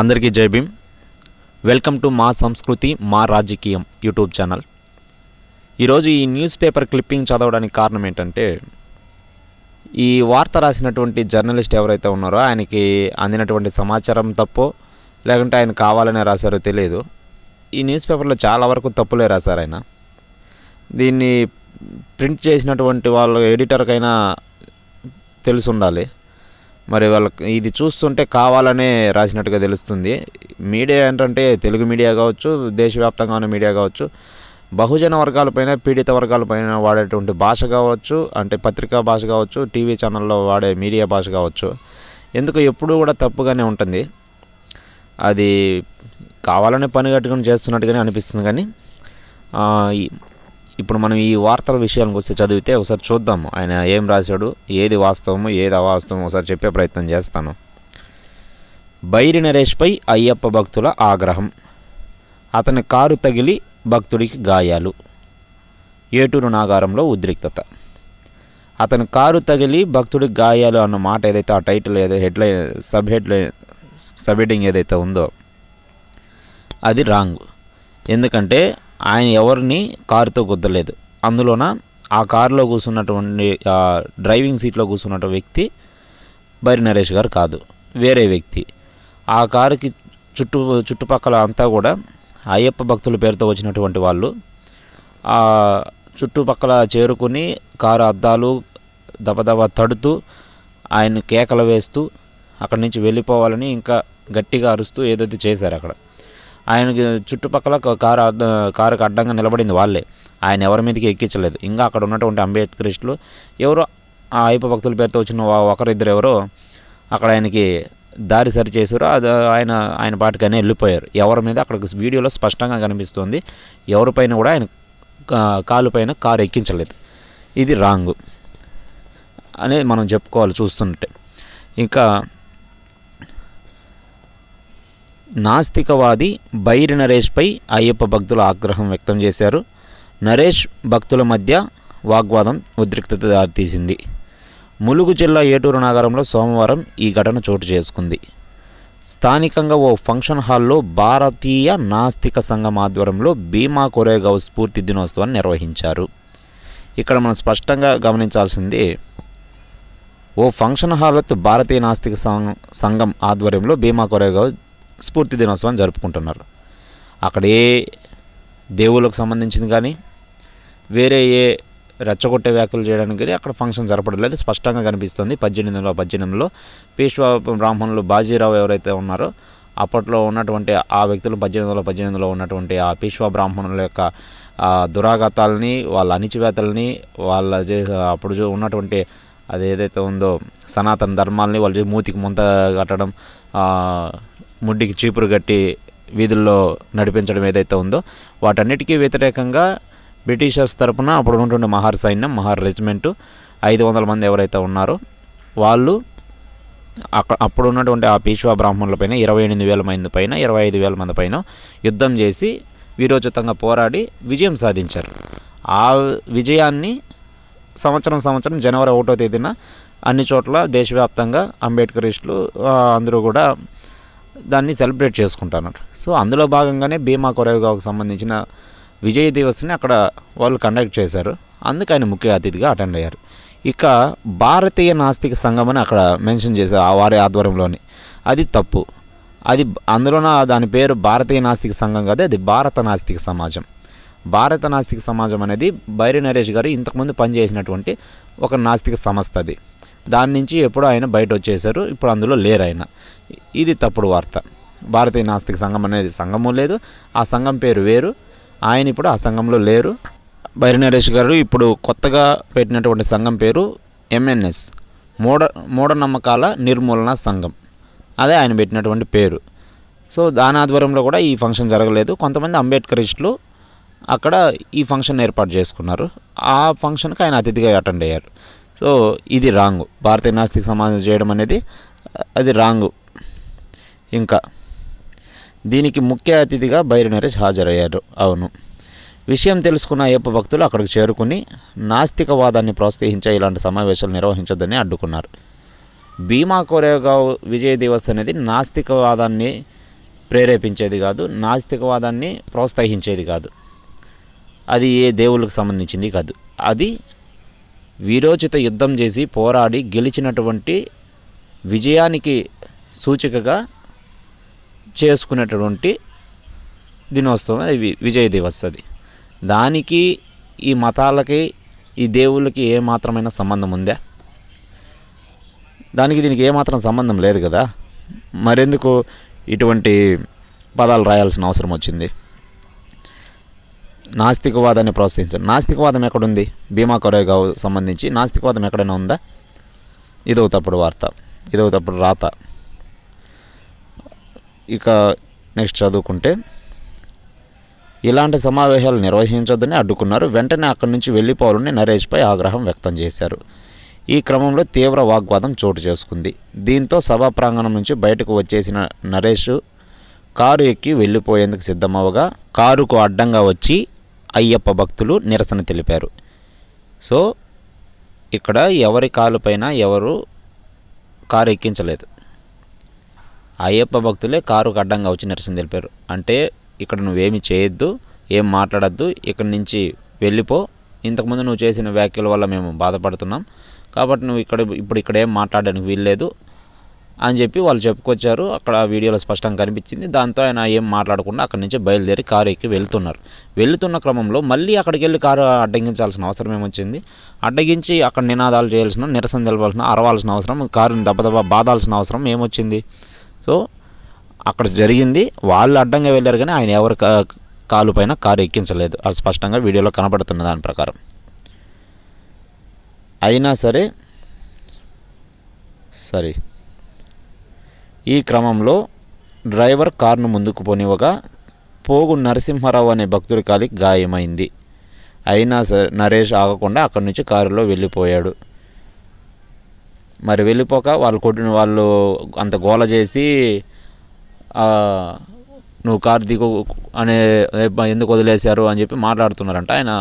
అందరికీ జై Bhim welcome to మా సంస్కృతి మా రాజకీయం యూట్యూబ్ ఛానల్ ఈరోజు ఈ న్యూస్ పేపర్ క్లిప్పింగ్ చదవడానికి కారణం ఏంటంటే ఈ వార్త రాసినటువంటి జర్నలిస్ట్ ఎవరైతే ఉన్నారో ఆయనకి అందినటువంటి సమాచారం తప్పో లేకుంటే ఆయన కావాలనే రాశారో తెలియదు ఈ న్యూస్ పేపర్లో చాలా వరకు తప్పులే రాశారు ఆయన దీన్ని ప్రింట్ చేసినటువంటి వాళ్ళ ఎడిటర్కైనా తెలిసి ఉండాలి మరి వాళ్ళకి ఇది చూస్తుంటే కావాలనే రాసినట్టుగా తెలుస్తుంది మీడియా ఏంటంటే తెలుగు మీడియా కావచ్చు దేశవ్యాప్తంగా ఉన్న మీడియా కావచ్చు బహుజన వర్గాలపైన పీడిత వర్గాలపైన వాడేటువంటి భాష కావచ్చు అంటే పత్రికా భాష కావచ్చు టీవీ ఛానల్లో వాడే మీడియా భాష కావచ్చు ఎందుకు ఎప్పుడూ కూడా తప్పుగానే ఉంటుంది అది కావాలనే పని కట్టుకుని చేస్తున్నట్టుగానే అనిపిస్తుంది కానీ ఇప్పుడు మనం ఈ వార్తల విషయానికి వస్తే చదివితే ఒకసారి చూద్దాము ఆయన ఏం రాశాడు ఏది వాస్తవము ఏది అవాస్తవము ఒకసారి చెప్పే ప్రయత్నం చేస్తాను బైరి నరేష్పై అయ్యప్ప భక్తుల ఆగ్రహం అతని కారు తగిలి భక్తుడికి గాయాలు ఏటూరు నాగారంలో ఉద్రిక్తత అతని కారు తగిలి భక్తుడికి గాయాలు అన్న మాట ఏదైతే ఆ టైటిల్ ఏదైతే headline sub headline sub heading ఏదైతే ఉందో అది రాంగ్ ఎందుకంటే ఆయన ఎవరిని కారుతో గుద్దలేదు అందులోన ఆ కారులో కూర్చున్నటువంటి డ్రైవింగ్ సీట్లో కూర్చున్న వ్యక్తి బైరి నరేష్ గారు కాదు వేరే వ్యక్తి ఆ కారుకి చుట్టు చుట్టుపక్కల అంతా కూడా అయ్యప్ప భక్తుల పేరుతో వచ్చినటువంటి వాళ్ళు ఆ చుట్టుపక్కల చేరుకుని కారు అద్దాలు దబదబ తడుతూ ఆయన కేకలు వేస్తూ అక్కడి నుంచి వెళ్ళిపోవాలని ఇంకా గట్టిగా అరుస్తూ ఏదైతే చేశారు అక్కడ ఆయనకి చుట్టుపక్కల కారు కారుకు అడ్డంగా నిలబడింది వాళ్ళే ఆయన ఎవరి మీదకి ఎక్కించలేదు ఇంకా అక్కడ ఉన్నటువంటి అంబేద్కరిస్టులు ఎవరో ఆ అయ్యప్ప భక్తుల పేరుతో వచ్చిన ఒకరిద్దరు ఎవరో అక్కడ ఆయనకి దారి సరి చేశారు అది ఆయన ఆయన పాటికనే వెళ్ళిపోయారు ఎవరి మీద అక్కడ వీడియోలో స్పష్టంగా కనిపిస్తుంది ఎవరిపైన కూడా ఆయన కాలు పైన కారు ఎక్కించలేదు ఇది రాంగ్ అనేది మనం చెప్పుకోవాలి చూస్తుంటే ఇంకా నాస్తికవాది బైరి నరేష్పై అయ్యప్ప భక్తులు ఆగ్రహం వ్యక్తం చేశారు నరేష్ భక్తుల మధ్య వాగ్వాదం ఉద్రిక్తత దారితీసింది ములుగు జిల్లా ఏటూరు నగరంలో సోమవారం ఈ ఘటన చోటు చేసుకుంది స్థానికంగా ఓ ఫంక్షన్ హాల్లో భారతీయ నాస్తిక సంఘం ఆధ్వర్యంలో భీమా కొరేగావ్ స్ఫూర్తి దినోత్సవాన్ని నిర్వహించారు ఇక్కడ మనం స్పష్టంగా గమనించాల్సింది ఓ ఫంక్షన్ హాల్లో భారతీయ నాస్తిక సంఘం ఆధ్వర్యంలో భీమా కొరేగావ్ స్ఫూర్తి దినోత్సవాన్ని జరుపుకుంటున్నారు అక్కడ ఏ దేవుళ్ళకు సంబంధించింది కానీ వేరే ఏ రెచ్చగొట్టే వ్యాఖ్యలు చేయడానికి కానీ అక్కడ ఫంక్షన్ జరపడలేదు స్పష్టంగా కనిపిస్తుంది పద్దెనిమిది వందల పద్దెనిమిదిలో పేష్వా బ్రాహ్మణులు బాజీరావు ఎవరైతే ఉన్నారో అప్పట్లో ఉన్నటువంటి ఆ వ్యక్తులు పద్దెనిమిది వందల పద్దెనిమిదిలో ఉన్నటువంటి ఆ పేష్వా బ్రాహ్మణుల యొక్క దురాఘాతాలని వాళ్ళ అణిచివేతల్ని వాళ్ళ అప్పుడు ఉన్నటువంటి అది ఏదైతే ఉందో సనాతన ధర్మాలని వాళ్ళు మూతికి ముంత కట్టడం ముడ్డికి చీపురు కట్టి వీధుల్లో నడిపించడం ఏదైతే ఉందో వాటన్నిటికీ వ్యతిరేకంగా బ్రిటిషర్స్ తరపున అప్పుడు ఉన్నటువంటి మహార్ సైన్యం మహార్ రెజిమెంటు ఐదు వందల మంది ఎవరైతే ఉన్నారో వాళ్ళు అక్కడ అప్పుడు ఉన్నటువంటి ఆ పీష్వా బ్రాహ్మణులపైన ఇరవై ఎనిమిది వేల మంది పైన ఇరవై ఐదు వేల మంది పైన యుద్ధం చేసి వీరోచితంగా పోరాడి విజయం సాధించారు ఆ విజయాన్ని సంవత్సరం సంవత్సరం జనవరి ఒకటో తేదీన అన్ని చోట్ల దేశవ్యాప్తంగా అంబేద్కరిస్టులు అందరూ కూడా దాన్ని సెలబ్రేట్ చేసుకుంటారు సో అందులో భాగంగానే భీమా కొరవిగాకు సంబంధించిన విజయ దివస్ని అక్కడ వాళ్ళు కండక్ట్ చేశారు అందుకు ఆయన ముఖ్య అతిథిగా అటెండ్ అయ్యారు ఇక భారతీయ నాస్తిక సంఘం అని అక్కడ మెన్షన్ చేశారు ఆ వారి ఆధ్వర్యంలోని అది తప్పు అది అందులోన దాని పేరు భారతీయ నాస్తిక సంఘం కదా అది భారత నాస్తిక సమాజం భారత నాస్తిక సమాజం అనేది బైరి నరేష్ గారు ఇంతకుముందు పనిచేసినటువంటి ఒక నాస్తిక సంస్థ అది దాని నుంచి ఎప్పుడో ఆయన బయట వచ్చేసారు ఇప్పుడు అందులో లేరు ఆయన ఇది తప్పుడు వార్త భారతీయ నాస్తిక సంఘం అనేది సంఘము లేదు ఆ సంఘం పేరు వేరు ఆయన ఇప్పుడు ఆ సంఘంలో లేరు బైరి నరేష్ గారు ఇప్పుడు కొత్తగా పెట్టినటువంటి సంఘం పేరు ఎంఎన్ఎస్ మూఢ మూఢనమ్మకాల నిర్మూలన సంఘం అదే ఆయన పెట్టినటువంటి పేరు సో దాని ఆధ్వర్యంలో కూడా ఈ ఫంక్షన్ జరగలేదు కొంతమంది అంబేద్కరిస్టులు అక్కడ ఈ ఫంక్షన్ ఏర్పాటు చేసుకున్నారు ఆ ఫంక్షన్కి ఆయన అతిథిగా అటెండ్ అయ్యారు సో ఇది రాంగ్ భారతీయ నాస్తిక సమాజం చేయడం అనేది అది రాంగ్ ఇంకా దీనికి ముఖ్య అతిథిగా బైరి నరేష్ హాజరయ్యారు అవును విషయం తెలుసుకున్న అయ్యప్ప భక్తులు అక్కడికి చేరుకుని నాస్తికవాదాన్ని ప్రోత్సహించే ఇలాంటి సమావేశాలు నిర్వహించొద్దని అడ్డుకున్నారు భీమా కోరేగావ్ విజయ్ దివస్ అనేది నాస్తికవాదాన్ని ప్రేరేపించేది కాదు నాస్తికవాదాన్ని ప్రోత్సహించేది కాదు అది ఏ దేవుళ్ళకు సంబంధించింది కాదు అది వీరోచిత యుద్ధం చేసి పోరాడి గెలిచినటువంటి విజయానికి సూచికగా చేసుకునేటటువంటి దినోత్సవం అది విజయ దివస్ అది దానికి ఈ మతాలకి ఈ దేవుళ్ళకి ఏమాత్రమైన సంబంధం ఉందా దానికి దీనికి ఏమాత్రం సంబంధం లేదు కదా మరెందుకు ఇటువంటి పదాలు రాయాల్సిన అవసరం వచ్చింది నాస్తికవాదాన్ని ప్రోత్సహించారు నాస్తికవాదం ఎక్కడుంది భీమా కొరేగావ్ సంబంధించి నాస్తికవాదం ఎక్కడైనా ఉందా ఇదో తప్పుడు వార్త ఇదో తప్పుడు రాత ఇక నెక్స్ట్ చదువుకుంటే ఇలాంటి సమావేశాలు నిర్వహించొద్దని అడ్డుకున్నారు వెంటనే అక్కడి నుంచి వెళ్ళిపోవాలని నరేష్పై ఆగ్రహం వ్యక్తం చేశారు ఈ క్రమంలో తీవ్ర వాగ్వాదం చోటు చేసుకుంది దీంతో సభా ప్రాంగణం నుంచి బయటకు వచ్చేసిన నరేష్ కారు ఎక్కి వెళ్ళిపోయేందుకు సిద్ధమవగా కారుకు అడ్డంగా వచ్చి అయ్యప్ప భక్తులు నిరసన తెలిపారు సో ఇక్కడ ఎవరి కాలుపైన ఎవరు కారు ఎక్కించలేదు అయ్యప్ప భక్తులే కారుకు అడ్డంగా వచ్చి నిరసన తెలిపారు అంటే ఇక్కడ నువ్వేమి చేయొద్దు ఏం మాట్లాడద్దు ఇక్కడి నుంచి వెళ్ళిపో ఇంతకుముందు నువ్వు చేసిన వ్యాఖ్యల వల్ల మేము బాధపడుతున్నాం కాబట్టి నువ్వు ఇక్కడ ఇప్పుడు ఇక్కడ ఏం మాట్లాడడానికి వీల్లేదు అని చెప్పి వాళ్ళు చెప్పుకొచ్చారు అక్కడ వీడియోలో స్పష్టంగా కనిపించింది దాంతో ఆయన ఏం మాట్లాడకుండా అక్కడి నుంచి బయలుదేరి కారు ఎక్కి వెళ్తున్నారు వెళ్తున్న క్రమంలో మళ్ళీ అక్కడికి వెళ్ళి కారు అడ్డగించాల్సిన అవసరం ఏమొచ్చింది అడ్డగించి అక్కడ నినాదాలు చేయాల్సిన నిరసన తెలపాల్సిన అరవాల్సిన అవసరం కారుని దెబ్బదెబ్బ బాధాల్సిన అవసరం ఏమొచ్చింది సో అక్కడ జరిగింది వాళ్ళు అడ్డంగా వెళ్ళారు కానీ ఆయన ఎవరు కాలు పైన కారు ఎక్కించలేదు అది స్పష్టంగా వీడియోలో కనబడుతున్న దాని ప్రకారం అయినా సరే సరే ఈ క్రమంలో డ్రైవర్ కారును ముందుకు పోనివ్వగా పోగు నరసింహారావు అనే భక్తుడి కాలి గాయమైంది అయినా సరే నరేష్ ఆగకుండా అక్కడి నుంచి కారులో వెళ్ళిపోయాడు మరి వెళ్ళిపోక వాళ్ళు కొట్టిన వాళ్ళు అంత గోల చేసి నువ్వు కారు దిగు అనే ఎందుకు వదిలేశారు అని చెప్పి మాట్లాడుతున్నారంట ఆయన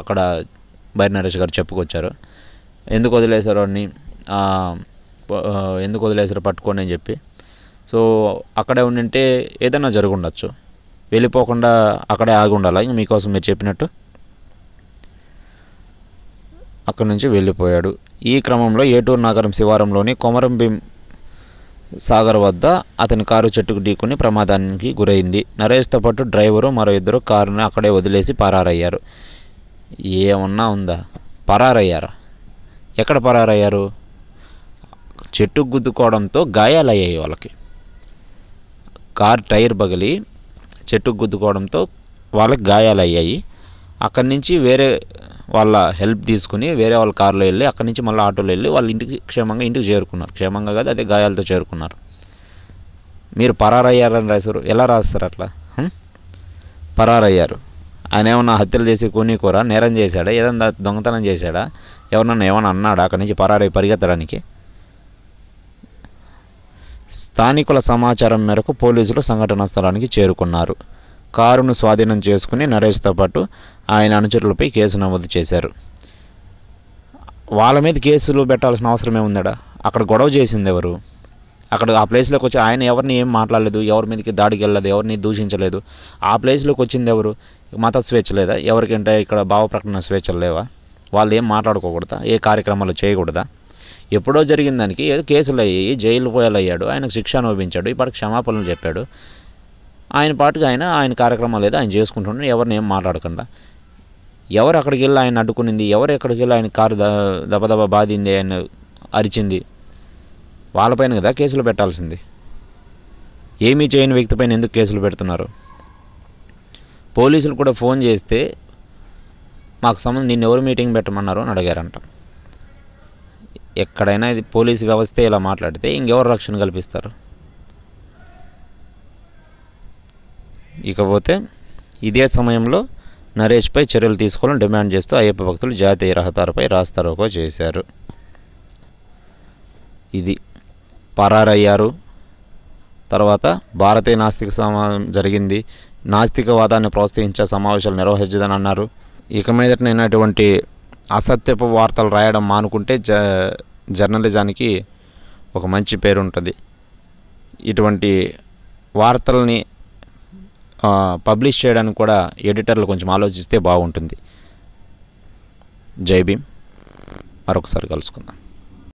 అక్కడ బైరి నరేష్ గారు చెప్పుకొచ్చారు ఎందుకు వదిలేశారు అని ఎందుకు వదిలేశారు పట్టుకోండి అని చెప్పి సో అక్కడే ఉండింటే ఏదైనా జరుగుండొచ్చు వెళ్ళిపోకుండా అక్కడే ఆగి ఉండాలి మీకోసం మీరు చెప్పినట్టు అక్కడి నుంచి వెళ్ళిపోయాడు ఈ క్రమంలో ఏటూరు నగరం శివారంలోని కొమరంభీం సాగర్ వద్ద అతని కారు చెట్టుకు ఢీకొని ప్రమాదానికి గురైంది నరేష్తో పాటు డ్రైవరు మరో ఇద్దరు కారుని అక్కడే వదిలేసి పరారయ్యారు ఏమన్నా ఉందా పరారయ్యారా ఎక్కడ పరారయ్యారు చెట్టు గుద్దుకోవడంతో గాయాలయ్యాయి వాళ్ళకి కార్ టైర్ పగిలి చెట్టుకు గుద్దుకోవడంతో వాళ్ళకి గాయాలయ్యాయి అక్కడి నుంచి వేరే వాళ్ళ హెల్ప్ తీసుకుని వేరే వాళ్ళ కార్లో వెళ్ళి అక్కడి నుంచి మళ్ళీ ఆటోలో వెళ్ళి వాళ్ళ ఇంటికి క్షేమంగా ఇంటికి చేరుకున్నారు క్షేమంగా కాదు అదే గాయాలతో చేరుకున్నారు మీరు పరారయ్యారని రాశారు ఎలా రాస్తారు అట్లా పరారయ్యారు ఆయన ఏమన్నా హత్యలు చేసి కొని కూర నేరం చేశాడా ఏదన్నా దొంగతనం చేశాడా ఎవరన్నా ఏమన్నా అన్నాడా అక్కడి నుంచి పరారై పరిగెత్తడానికి స్థానికుల సమాచారం మేరకు పోలీసులు సంఘటనా స్థలానికి చేరుకున్నారు కారును స్వాధీనం చేసుకుని నరేష్తో పాటు ఆయన అనుచరులపై కేసు నమోదు చేశారు వాళ్ళ మీద కేసులు పెట్టాల్సిన అవసరమే ఉందడా అక్కడ గొడవ చేసింది ఎవరు అక్కడ ఆ ప్లేస్లోకి వచ్చి ఆయన ఎవరిని ఏం మాట్లాడలేదు ఎవరి మీదకి దాడికి వెళ్ళలేదు ఎవరిని దూషించలేదు ఆ ప్లేస్లోకి వచ్చింది ఎవరు మత స్వేచ్ఛ లేదా ఎవరికంటే ఇక్కడ భావ ప్రకటన స్వేచ్ఛలు లేవా వాళ్ళు ఏం మాట్లాడుకోకూడదా ఏ కార్యక్రమాలు చేయకూడదా ఎప్పుడో జరిగిన దానికి ఏదో కేసులు అయ్యి జైలు పోయాలయ్యాడు ఆయనకు శిక్ష అనుభవించాడు ఇప్పటికి క్షమాపణలు చెప్పాడు ఆయన పాటుగా ఆయన ఆయన కార్యక్రమాలు ఏదో ఆయన చేసుకుంటున్నాడు ఎవరిని ఏం మాట్లాడకుండా ఎవరు అక్కడికి వెళ్ళి ఆయన అడ్డుకునింది ఎవరు ఎక్కడికి వెళ్ళి ఆయన కారు దబదబ బాధింది ఆయన అరిచింది వాళ్ళపైన కదా కేసులు పెట్టాల్సింది ఏమీ చేయని వ్యక్తిపైన ఎందుకు కేసులు పెడుతున్నారు పోలీసులు కూడా ఫోన్ చేస్తే మాకు సంబంధం నిన్న ఎవరు మీటింగ్ పెట్టమన్నారు అని అడిగారంట ఎక్కడైనా ఇది పోలీసు వ్యవస్థ ఇలా మాట్లాడితే ఇంకెవరు రక్షణ కల్పిస్తారు ఇకపోతే ఇదే సమయంలో నరేష్పై చర్యలు తీసుకోవాలని డిమాండ్ చేస్తూ అయ్యప్ప భక్తులు జాతీయ రహదారిపై రాస్తారోకో చేశారు ఇది పరారయ్యారు తర్వాత భారతీయ నాస్తిక సమావేశం జరిగింది నాస్తికవాదాన్ని ప్రోత్సహించే సమావేశాలు నిర్వహించదని అన్నారు ఇక మీదట నేను అటువంటి అసత్యపు వార్తలు రాయడం మానుకుంటే జ జర్నలిజానికి ఒక మంచి పేరు ఉంటుంది ఇటువంటి వార్తల్ని పబ్లిష్ చేయడానికి కూడా ఎడిటర్లు కొంచెం ఆలోచిస్తే బాగుంటుంది జై భీమ్ మరొకసారి కలుసుకుందాం